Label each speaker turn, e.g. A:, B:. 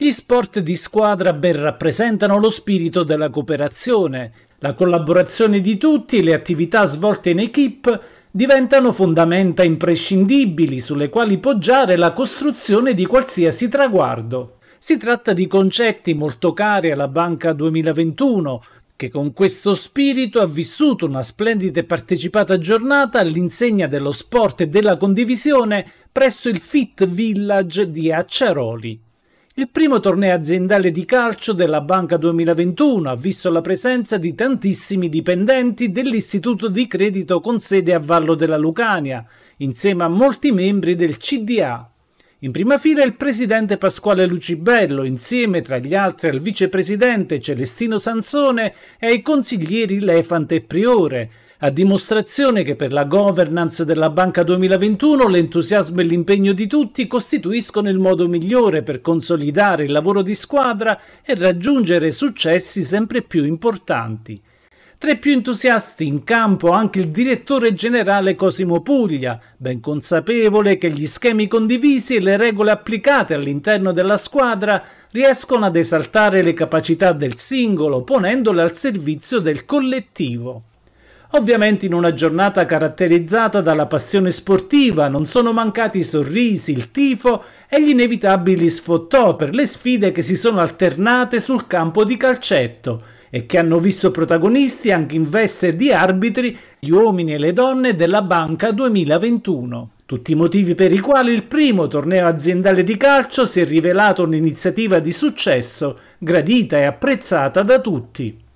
A: Gli sport di squadra ben rappresentano lo spirito della cooperazione. La collaborazione di tutti e le attività svolte in equip diventano fondamenta imprescindibili sulle quali poggiare la costruzione di qualsiasi traguardo. Si tratta di concetti molto cari alla Banca 2021, che con questo spirito ha vissuto una splendida e partecipata giornata all'insegna dello sport e della condivisione presso il Fit Village di Acciaroli. Il primo torneo aziendale di calcio della Banca 2021 ha visto la presenza di tantissimi dipendenti dell'istituto di credito con sede a Vallo della Lucania, insieme a molti membri del CDA. In prima fila il presidente Pasquale Lucibello, insieme tra gli altri al vicepresidente Celestino Sansone e ai consiglieri Lefante e Priore, a dimostrazione che per la governance della Banca 2021 l'entusiasmo e l'impegno di tutti costituiscono il modo migliore per consolidare il lavoro di squadra e raggiungere successi sempre più importanti. Tra i più entusiasti in campo anche il direttore generale Cosimo Puglia, ben consapevole che gli schemi condivisi e le regole applicate all'interno della squadra riescono ad esaltare le capacità del singolo, ponendole al servizio del collettivo. Ovviamente in una giornata caratterizzata dalla passione sportiva non sono mancati i sorrisi, il tifo e gli inevitabili sfottò per le sfide che si sono alternate sul campo di calcetto, e che hanno visto protagonisti anche in veste di arbitri gli uomini e le donne della Banca 2021. Tutti i motivi per i quali il primo torneo aziendale di calcio si è rivelato un'iniziativa di successo, gradita e apprezzata da tutti.